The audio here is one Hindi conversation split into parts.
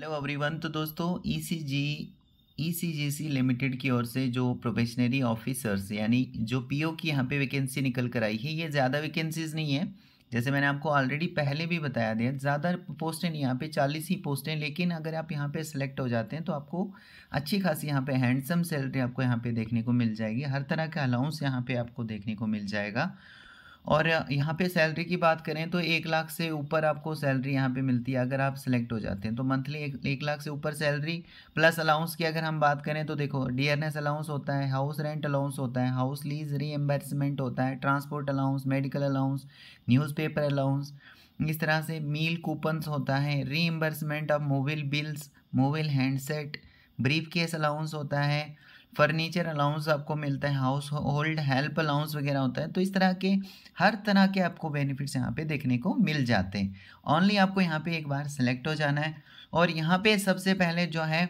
हेलो एवरीवन तो दोस्तों ईसीजी सी लिमिटेड की ओर से जो प्रोबेशनरी ऑफिसर्स यानी जो पीओ की यहाँ पे वैकेंसी निकल कर आई है ये ज़्यादा वैकेंसीज़ नहीं है जैसे मैंने आपको ऑलरेडी पहले भी बताया दिया ज़्यादा पोस्टें नहीं यहाँ पे चालीस ही पोस्टें लेकिन अगर आप यहाँ पे सेलेक्ट हो जाते हैं तो आपको अच्छी खासी यहाँ पे हैंडसम सैलरी आपको यहाँ पे देखने को मिल जाएगी हर तरह के अलाउंस यहाँ पे आपको देखने को मिल जाएगा और यहाँ पे सैलरी की बात करें तो एक लाख से ऊपर आपको सैलरी यहाँ पे मिलती है अगर आप सेलेक्ट हो जाते हैं तो मंथली एक, एक लाख से ऊपर सैलरी प्लस अलाउंस की अगर हम बात करें तो देखो एस अलाउंस होता है हाउस रेंट अलाउंस होता है हाउस लीज रीएम्बर्समेंट होता है transport allowance medical allowance newspaper allowance इस तरह से मील कूपन्स होता है reimbursement of mobile bills mobile handset briefcase allowance होता है फर्नीचर अलाउंस आपको मिलता है हाउस होल्ड हेल्प अलाउंस वगैरह होता है तो इस तरह के हर तरह के आपको बेनिफिट्स यहाँ पे देखने को मिल जाते हैं ऑनली आपको यहाँ पे एक बार सेलेक्ट हो जाना है और यहाँ पे सबसे पहले जो है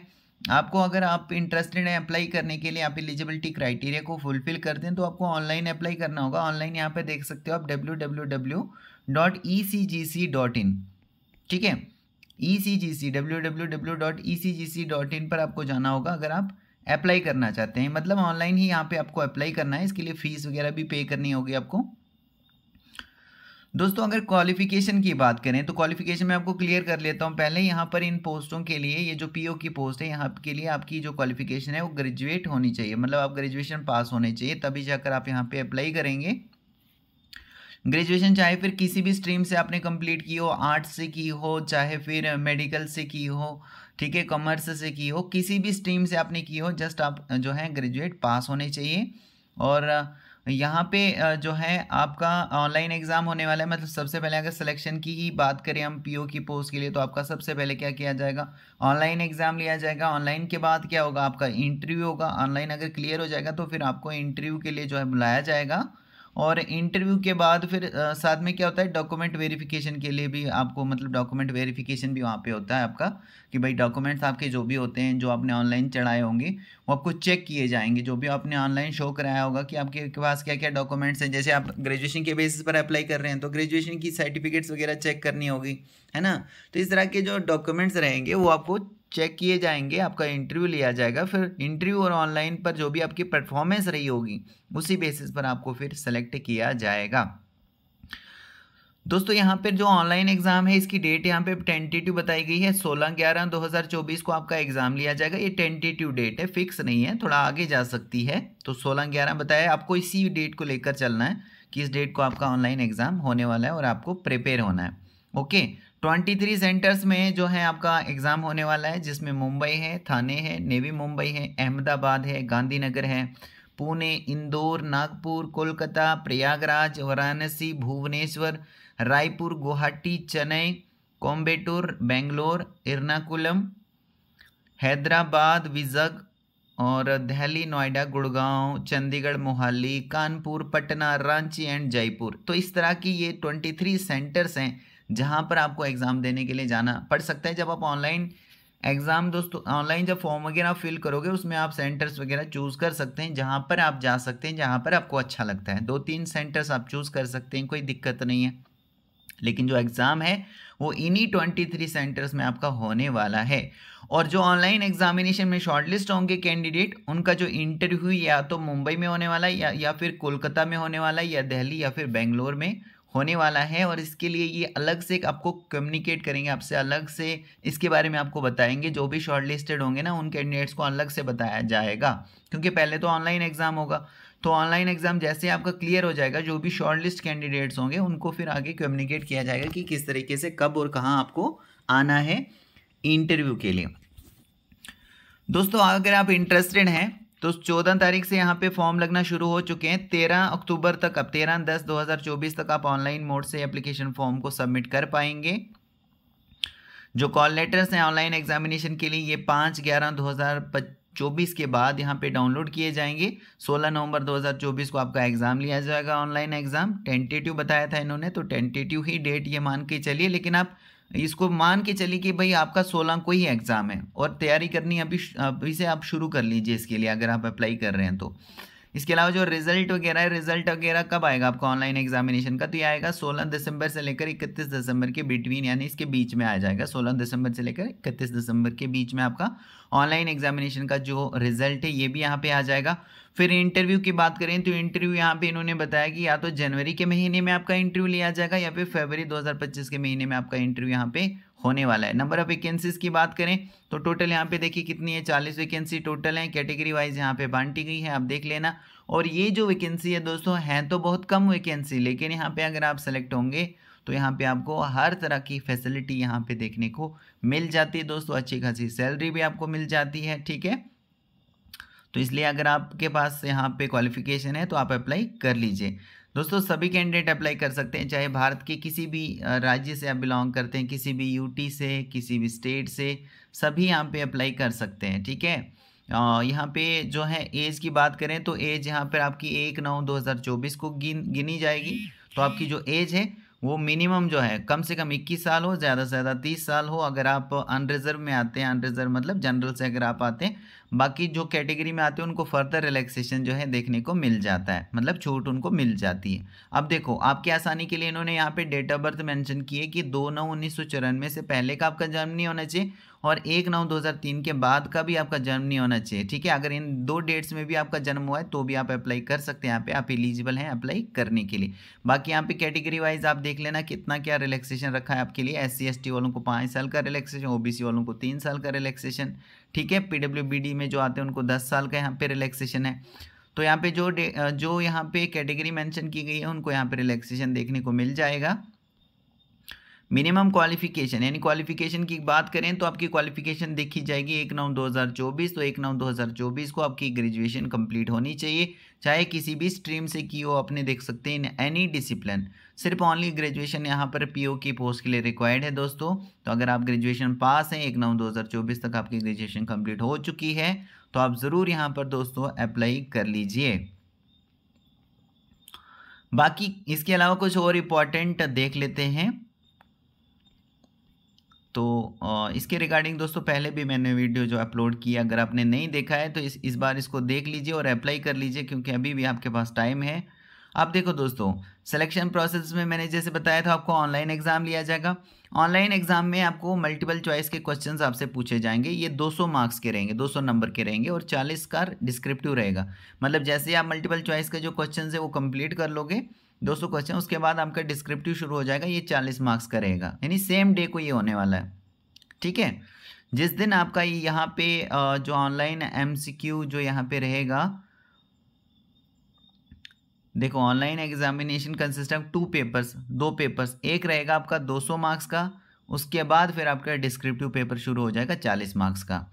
आपको अगर आप इंटरेस्टेड हैं अप्लाई करने के लिए आप एलिजिबिलिटी क्राइटेरिया को फुलफिल करते हैं तो आपको ऑनलाइन अप्लाई करना होगा ऑनलाइन यहाँ पर देख सकते हो आप W W W dot E C G C in ठीक है E C G C W W W dot E C G C dot in पर आपको जाना होगा अगर आप अप्लाई करना चाहते हैं मतलब ऑनलाइन ही यहाँ पे आपको अप्लाई करना है इसके लिए फ़ीस वगैरह भी पे करनी होगी आपको दोस्तों अगर क्वालिफिकेशन की बात करें तो क्वालिफिकेशन में आपको क्लियर कर लेता हूँ पहले यहाँ पर इन पोस्टों के लिए ये जो पीओ की पोस्ट है यहाँ के लिए आपकी जो क्वालिफिकेशन है वो ग्रेजुएट होनी चाहिए मतलब आप ग्रेजुएशन पास होने चाहिए तभी जाकर आप यहाँ पर अप्लाई करेंगे ग्रेजुएशन चाहे फिर किसी भी स्ट्रीम से आपने कंप्लीट की हो आर्ट्स से की हो चाहे फिर मेडिकल से की हो ठीक है कॉमर्स से की हो किसी भी स्ट्रीम से आपने की हो जस्ट आप जो है ग्रेजुएट पास होने चाहिए और यहाँ पे जो है आपका ऑनलाइन एग्ज़ाम होने वाला है मतलब सबसे पहले अगर सिलेक्शन की ही बात करें हम पीओ की पोस्ट के लिए तो आपका सबसे पहले क्या किया जाएगा ऑनलाइन एग्ज़ाम लिया जाएगा ऑनलाइन के बाद क्या होगा आपका इंटरव्यू होगा ऑनलाइन अगर क्लियर हो जाएगा तो फिर आपको इंटरव्यू के लिए जो है बुलाया जाएगा और इंटरव्यू के बाद फिर साथ में क्या होता है डॉक्यूमेंट वेरिफिकेशन के लिए भी आपको मतलब डॉक्यूमेंट वेरिफिकेशन भी वहाँ पे होता है आपका कि भाई डॉक्यूमेंट्स आपके जो भी होते हैं जो आपने ऑनलाइन चढ़ाए होंगे वो आपको चेक किए जाएंगे जो भी आपने ऑनलाइन शो कराया होगा कि आपके पास क्या क्या डॉक्यूमेंट्स हैं जैसे आप ग्रेजुएशन के बेसिस पर अप्लाई कर रहे हैं तो ग्रेजुएशन की सर्टिफिकेट्स वगैरह चेक करनी होगी है ना तो इस तरह के जो डॉक्यूमेंट्स रहेंगे वो आपको चेक किए जाएंगे आपका इंटरव्यू लिया जाएगा फिर इंटरव्यू और ऑनलाइन पर जो भी आपकी परफॉर्मेंस रही होगी उसी बेसिस पर आपको फिर सेलेक्ट किया जाएगा दोस्तों यहाँ पर जो ऑनलाइन एग्ज़ाम है इसकी डेट यहाँ पे टेंटेटिव बताई गई है 16 ग्यारह 2024 को आपका एग्ज़ाम लिया जाएगा ये टेंटेटिव डेट है फिक्स नहीं है थोड़ा आगे जा सकती है तो 16 ग्यारह बताया आपको इसी डेट को लेकर चलना है कि इस डेट को आपका ऑनलाइन एग्ज़ाम होने वाला है और आपको प्रिपेयर होना है ओके ट्वेंटी थ्री सेंटर्स में जो है आपका एग्ज़ाम होने वाला है जिसमें मुंबई है थाने है नेवी मुंबई है अहमदाबाद है गांधीनगर है पुणे इंदौर नागपुर कोलकाता प्रयागराज वाराणसी भुवनेश्वर रायपुर गुवाहाटी चेन्नई कोम्बेटूर बेंगलोर एर्नाकुलम हैदराबाद विजग और दिल्ली नोएडा गुड़गांव चंडीगढ़ मोहाली कानपुर पटना रांची एंड जयपुर तो इस तरह की ये ट्वेंटी थ्री सेंटर्स हैं जहाँ पर आपको एग्ज़ाम देने के लिए जाना पड़ सकता है जब आप ऑनलाइन एग्ज़ाम दोस्तों ऑनलाइन जब फॉर्म वगैरह फिल करोगे उसमें आप सेंटर्स वगैरह चूज़ कर सकते हैं जहाँ पर आप जा सकते हैं जहाँ पर आपको अच्छा लगता है दो तीन सेंटर्स आप चूज़ कर सकते हैं कोई दिक्कत नहीं है लेकिन जो एग्ज़ाम है वो इन्हीं ट्वेंटी थ्री सेंटर्स में आपका होने वाला है और जो ऑनलाइन एग्जामिनेशन में शॉर्टलिस्ट होंगे कैंडिडेट उनका जो इंटरव्यू या तो मुंबई में होने वाला है या, या फिर कोलकाता में होने वाला है या दिल्ली या फिर बेंगलोर में होने वाला है और इसके लिए ये अलग से आपको कम्युनिकेट करेंगे आपसे अलग से इसके बारे में आपको बताएंगे जो भी शॉर्ट लिस्टेड होंगे ना उन कैंडिडेट्स को अलग से बताया जाएगा क्योंकि पहले तो ऑनलाइन एग्ज़ाम होगा तो ऑनलाइन एग्ज़ाम जैसे ही आपका क्लियर हो जाएगा जो भी शॉर्ट लिस्ट कैंडिडेट्स होंगे उनको फिर आगे कम्युनिकेट किया जाएगा कि किस तरीके से कब और कहाँ आपको आना है इंटरव्यू के लिए दोस्तों अगर आप इंटरेस्टेड हैं तो चौदह तारीख से यहाँ पे फॉर्म लगना शुरू हो चुके हैं तेरह अक्टूबर तक अब तेरह दस 2024 तक आप ऑनलाइन मोड से एप्लीकेशन फॉर्म को सबमिट कर पाएंगे जो कॉल लेटर्स हैं ऑनलाइन एग्जामिनेशन के लिए ये पाँच ग्यारह दो हज़ार चौबीस के बाद यहाँ पे डाउनलोड किए जाएंगे 16 नवंबर 2024 को आपका एग्ज़ाम लिया जाएगा ऑनलाइन एग्ज़ाम टेंटेटिव बताया था इन्होंने तो टेंटेटिव ही डेट ये मान के चलिए लेकिन आप इसको मान के चलिए कि भाई आपका सोलह को ही एग्ज़ाम है और तैयारी करनी अभी अभी से आप शुरू कर लीजिए इसके लिए अगर आप अप्लाई कर रहे हैं तो इसके अलावा जो रिजल्ट वगैरह है रिजल्ट वगैरह कब आएगा आपको ऑनलाइन एग्जामिनेशन का तो ये आएगा सोलह दिसंबर से लेकर इकतीस दिसंबर के बिटवीन यानी इसके बीच में आ जाएगा सोलह दिसंबर से लेकर इकतीस दिसंबर के बीच में आपका ऑनलाइन एग्जामिनेशन का जो रिजल्ट है ये भी यहाँ पे आ जाएगा फिर इंटरव्यू की बात करें तो इंटरव्यू यहाँ पे इन्होंने बताया कि या तो जनवरी के महीने में आपका इंटरव्यू लिया जाएगा या फिर फरवरी 2025 के महीने में आपका इंटरव्यू यहाँ पे होने वाला है नंबर ऑफ वैकेंसीज की बात करें तो टोटल यहाँ पे देखिए कितनी है चालीस वैकेंसी टोटल है कैटेगरी वाइज यहाँ पे बांटी गई है आप देख लेना और ये जो वैकेंसी है दोस्तों है तो बहुत कम वैकेंसी लेकिन यहाँ पे अगर आप सेलेक्ट होंगे तो यहाँ पे आपको हर तरह की फैसिलिटी यहाँ पे देखने को मिल जाती है दोस्तों अच्छी खासी सैलरी भी आपको मिल जाती है ठीक है तो इसलिए अगर आपके पास यहाँ पे क्वालिफिकेशन है तो आप अप्लाई कर लीजिए दोस्तों सभी कैंडिडेट अप्लाई कर सकते हैं चाहे भारत के किसी भी राज्य से आप बिलोंग करते हैं किसी भी यूटी से किसी भी स्टेट से सभी यहाँ पे अप्लाई कर सकते हैं ठीक है यहाँ पे जो है एज की बात करें तो एज यहाँ पर आपकी एक नौ दो हज़ार चौबीस को गिन गिनी जाएगी तो आपकी जो एज है वो मिनिमम जो है कम से कम 21 साल हो ज़्यादा से ज़्यादा 30 साल हो अगर आप अनरिजर्व में आते हैं अनरिजर्व मतलब जनरल से अगर आप आते हैं बाकी जो कैटेगरी में आते हैं उनको फर्दर रिलैक्सेशन जो है देखने को मिल जाता है मतलब छूट उनको मिल जाती है अब देखो आपकी आसानी के लिए इन्होंने यहाँ पे डेट ऑफ बर्थ मेंशन की है कि दो नौ उन्नीस से पहले का आपका जन्म नहीं होना चाहिए और एक नौ दो हज़ार तीन के बाद का भी आपका जन्म नहीं होना चाहिए ठीक है अगर इन दो डेट्स में भी आपका जन्म हुआ है तो भी आप अप्लाई कर सकते हैं यहाँ पे आप एलिजिबल हैं अप्लाई करने के लिए बाकी यहाँ पे कैटेगरी वाइज आप देख लेना कितना क्या रिलैक्सेशन रखा है आपके लिए एस सी वालों को पाँच साल का रिलैक्सेशन ओ वालों को तीन साल का रिलैक्सेशन ठीक है पी में जो आते हैं उनको दस साल का यहाँ पे रिलैक्सेशन है तो यहाँ पे जो जो यहाँ पे कैटेगरी मेंशन की गई है उनको यहाँ पे रिलैक्सेशन देखने को मिल जाएगा मिनिमम क्वालिफिकेशन यानी क्वालिफिकेशन की बात करें तो आपकी क्वालिफिकेशन देखी जाएगी एक नौ दो हज़ार चौबीस तो एक नौ दो हज़ार चौबीस को आपकी ग्रेजुएशन कंप्लीट होनी चाहिए चाहे किसी भी स्ट्रीम से की हो अपने देख सकते हैं इन एनी डिसिप्लिन सिर्फ ओनली ग्रेजुएशन यहाँ पर पीओ की पोस्ट के लिए रिक्वायर्ड है दोस्तों तो अगर आप ग्रेजुएशन पास हैं एक नौ दो हज़ार चौबीस तक आपकी ग्रेजुएशन कम्प्लीट हो चुकी है तो आप ज़रूर यहाँ पर दोस्तों अप्लाई कर लीजिए बाकी इसके अलावा कुछ और इम्पॉर्टेंट देख लेते हैं तो इसके रिगार्डिंग दोस्तों पहले भी मैंने वीडियो जो अपलोड किया अगर आपने नहीं देखा है तो इस इस बार इसको देख लीजिए और अप्लाई कर लीजिए क्योंकि अभी भी आपके पास टाइम है आप देखो दोस्तों सिलेक्शन प्रोसेस में मैंने जैसे बताया था आपको ऑनलाइन एग्ज़ाम लिया जाएगा ऑनलाइन एग्ज़ाम में आपको मल्टीपल चॉइस के क्वेश्चन आपसे पूछे जाएंगे ये दो मार्क्स के रहेंगे दो नंबर के रहेंगे और चालीस का डिस्क्रिप्टिव रहेगा मतलब जैसे आप मल्टीपल चॉइस के जो क्वेश्चन है वो कंप्लीट कर लोगे दो सौ क्वेश्चन उसके बाद आपका डिस्क्रिप्टिव शुरू हो जाएगा ये चालीस मार्क्स का रहेगा यानी सेम डे को ये होने वाला है ठीक है जिस दिन आपका ये यहाँ पे जो ऑनलाइन एमसीक्यू जो यहाँ पे रहेगा देखो online examination consist of two papers दो पेपर्स एक रहेगा आपका दो मार्क्स का उसके बाद फिर आपका डिस्क्रिप्टिव पेपर शुरू हो जाएगा चालीस मार्क्स का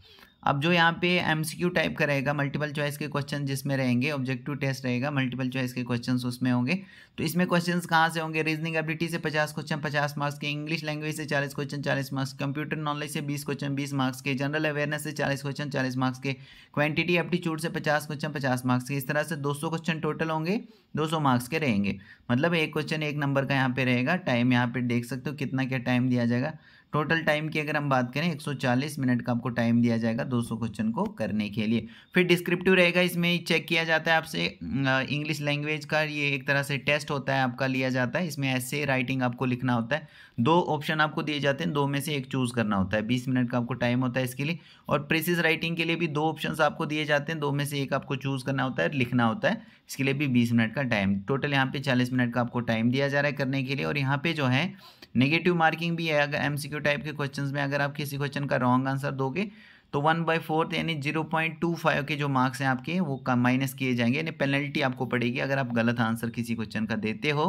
अब जो यहाँ पे एमसीक्यू टाइप का रहेगा मल्टीपल चॉइस के क्वेश्चन जिसमें रहेंगे ऑब्जेक्टिव टेस्ट रहेगा मल्टीपल चॉइस के क्वेश्चंस उसमें होंगे तो इसमें क्वेश्चंस कहाँ से होंगे रीजनिंग एबिलिटी से पचास क्वेश्चन पचास मार्क्स के इंग्लिश लैंग्वेज से चालीस क्वेश्चन चालीस मार्क्स कंप्यूटर नॉलेज से बीस क्वेश्चन बीस मार्क्स के जनरल अवेयरनेस से चालीस क्वेश्चन चालीस मार्क्स के क्वान्टिटी एप्टीट्यूड से पचास क्वेश्चन पचास मार्क्स के इस तरह से दो सौ क्वेश्चन टोटल होंगे दो सौ मार्क्स के रहेंगे मतलब एक क्वेश्चन एक नंबर का यहाँ पे रहेगा टाइम यहाँ पे देख सकते हो कितना क्या टाइम दिया जाएगा टोटल टाइम की अगर हम बात करें 140 मिनट का आपको टाइम दिया जाएगा 200 क्वेश्चन को करने के लिए फिर डिस्क्रिप्टिव रहेगा इसमें चेक किया जाता है आपसे इंग्लिश लैंग्वेज का ये एक तरह से टेस्ट होता है आपका लिया जाता है इसमें ऐसे राइटिंग आपको लिखना होता है दो ऑप्शन आपको दिए जाते हैं दो में से एक चूज़ करना होता है बीस मिनट का आपको टाइम होता है इसके लिए और प्रेसिस राइटिंग के लिए भी दो ऑप्शन आपको दिए जाते हैं दो में से एक आपको चूज़ करना होता है लिखना होता है इसके लिए भी बीस मिनट का टाइम टोटल यहाँ पे चालीस मिनट का आपको टाइम दिया जा रहा है करने के लिए और यहाँ पे जो है नेगेटिव मार्किंग भी है अगर एम एमसीक्यू टाइप के क्वेश्चंस में अगर आप किसी क्वेश्चन का रॉन्ग आंसर दोगे तो वन बाई फोर्थ यानी जीरो पॉइंट टू फाइव के जो मार्क्स हैं आपके वो माइनस किए जाएंगे यानी पेनल्टी आपको पड़ेगी अगर आप गलत आंसर किसी क्वेश्चन का देते हो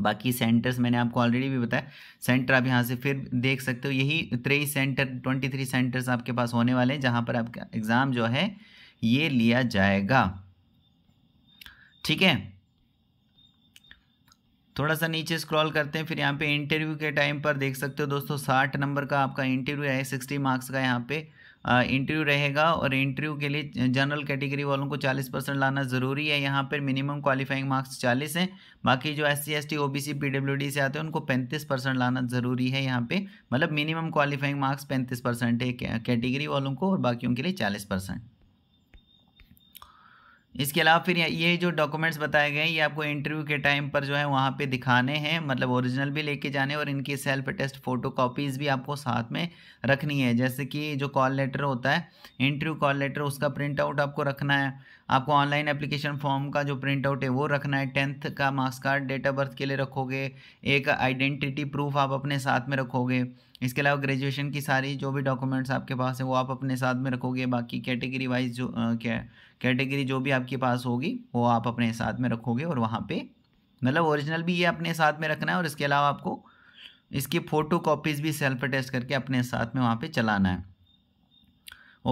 बाकी सेंटर्स मैंने आपको ऑलरेडी भी बताया सेंटर आप यहाँ से फिर देख सकते हो यही तेईस सेंटर ट्वेंटी थ्री सेंटर्स आपके पास होने वाले हैं जहाँ पर आपका एग्ज़ाम जो है ये लिया जाएगा ठीक है थोड़ा सा नीचे स्क्रॉल करते हैं फिर यहाँ पे इंटरव्यू के टाइम पर देख सकते हो दोस्तों साठ नंबर का आपका इंटरव्यू है सिक्सटी मार्क्स का यहाँ पे इंटरव्यू रहेगा और इंटरव्यू के लिए जनरल कैटेगरी वालों को चालीस परसेंट लाना ज़रूरी है यहाँ पर मिनिमम क्वालिफाइंग मार्क्स चालीस हैं बाकी जो S C S T O B C P W D से आते हैं उनको पैंतीस परसेंट लाना ज़रूरी है यहाँ पर मतलब मिनिमम क्वालिफाइंग मार्क्स पैंतीस परसेंट है कैटेगरी वालों को और बाकियों के लिए चालीस परसेंट इसके अलावा फिर ये जो डॉक्यूमेंट्स बताए गए ये आपको इंटरव्यू के टाइम पर जो है वहाँ पे दिखाने हैं मतलब ओरिजिनल भी लेके जाने और इनकी सेल्फ टेस्ट फोटो कॉपीज़ भी आपको साथ में रखनी है जैसे कि जो कॉल लेटर होता है इंटरव्यू कॉल लेटर उसका प्रिंट आउट आपको रखना है आपको ऑनलाइन एप्लीकेशन फॉर्म का जो प्रिंट आउट है वो रखना है टेंथ का marks card date of birth के लिए रखोगे एक आइडेंटिटी प्रूफ आप अपने साथ में रखोगे इसके अलावा ग्रेजुएशन की सारी जो भी डॉक्यूमेंट्स आपके पास है वो आप अपने साथ में रखोगे बाकी कैटेगरी वाइज जो क्या कैटेगरी जो भी आपके पास होगी वो आप अपने साथ में रखोगे और वहाँ पे मतलब ओरिजिनल भी ये अपने साथ में रखना है और इसके अलावा आपको इसकी फ़ोटो कॉपीज़ भी सेल्फ अटेस्ट करके अपने साथ में वहाँ पे चलाना है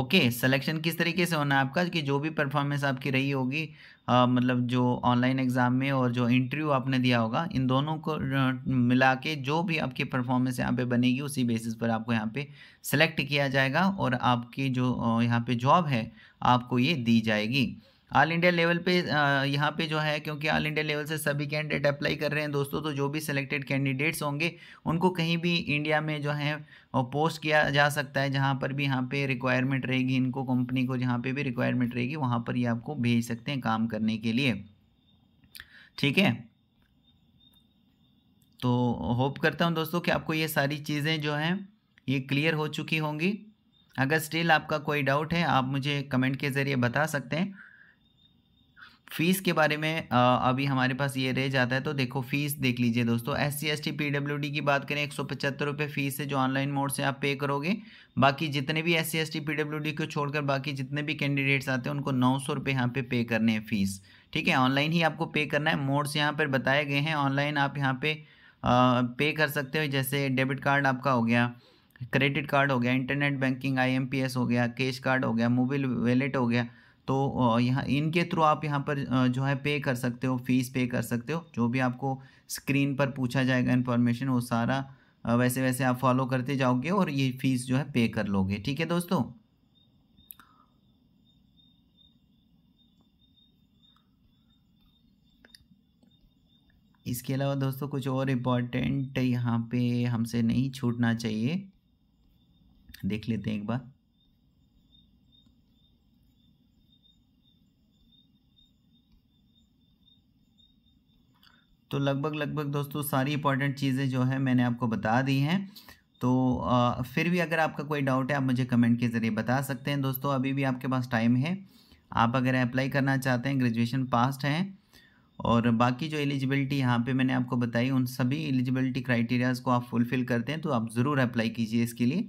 ओके सिलेक्शन किस तरीके से होना है आपका कि जो भी परफॉर्मेंस आपकी रही होगी आ, मतलब जो ऑनलाइन एग्ज़ाम में और जो इंटरव्यू आपने दिया होगा इन दोनों को मिला के जो भी आपकी परफॉर्मेंस यहाँ पे बनेगी उसी बेसिस पर आपको यहाँ पे सेलेक्ट किया जाएगा और आपकी जो यहाँ पे जॉब है आपको ये दी जाएगी ऑल इंडिया लेवल पे यहाँ पे जो है क्योंकि ऑल इंडिया लेवल से सभी कैंडिडेट अप्लाई कर रहे हैं दोस्तों तो जो भी सिलेक्टेड कैंडिडेट्स होंगे उनको कहीं भी इंडिया में जो है पोस्ट किया जा सकता है जहाँ पर भी यहाँ पे रिक्वायरमेंट रहेगी इनको कंपनी को जहाँ पे भी रिक्वायरमेंट रहेगी वहाँ पर ये आपको भेज सकते हैं काम करने के लिए ठीक है तो होप करता हूँ दोस्तों कि आपको ये सारी चीज़ें जो हैं ये क्लियर हो चुकी होंगी अगर स्टिल आपका कोई डाउट है आप मुझे कमेंट के ज़रिए बता सकते हैं फ़ीस के बारे में अभी हमारे पास ये रह जाता है तो देखो फ़ीस देख लीजिए दोस्तों S C S T P W D की बात करें एक सौ पचहत्तर रुपये फ़ीस है जो ऑनलाइन मोड से आप पे करोगे बाकी जितने भी S C S T P W D को छोड़कर बाकी जितने भी कैंडिडेट्स आते हैं उनको नौ सौ रुपये यहाँ पे पे करने हैं फ़ीस ठीक है ऑनलाइन ही आपको पे करना है मोड्स यहाँ पर बताए गए हैं ऑनलाइन आप यहाँ पे पे कर सकते हो जैसे डेबिट कार्ड आपका हो गया क्रेडिट कार्ड हो गया इंटरनेट बैंकिंग आईएमपीएस हो गया कैश कार्ड हो गया मोबाइल वैलेट हो गया तो यहाँ इनके थ्रू आप यहाँ पर जो है पे कर सकते हो फीस पे कर सकते हो जो भी आपको स्क्रीन पर पूछा जाएगा इन्फॉर्मेशन वो सारा वैसे वैसे आप फॉलो करते जाओगे और ये फीस जो है पे कर लोगे ठीक है दोस्तों इसके अलावा दोस्तों कुछ और इम्पॉर्टेंट यहाँ पे हमसे नहीं छूटना चाहिए देख लेते हैं एक बार तो लगभग लगभग दोस्तों सारी इंपॉर्टेंट चीज़ें जो है मैंने आपको बता दी हैं तो आ, फिर भी अगर आपका कोई डाउट है आप मुझे कमेंट के ज़रिए बता सकते हैं दोस्तों अभी भी आपके पास टाइम है आप अगर अप्लाई करना चाहते हैं ग्रेजुएशन पास्ट हैं और बाकी जो एलिजिबिलिटी यहाँ पे मैंने आपको बताई उन सभी एलिजिबिलिटी क्राइटेरियाज़ को आप फुलफ़िल करते हैं तो आप ज़रूर अप्लाई कीजिए इसके लिए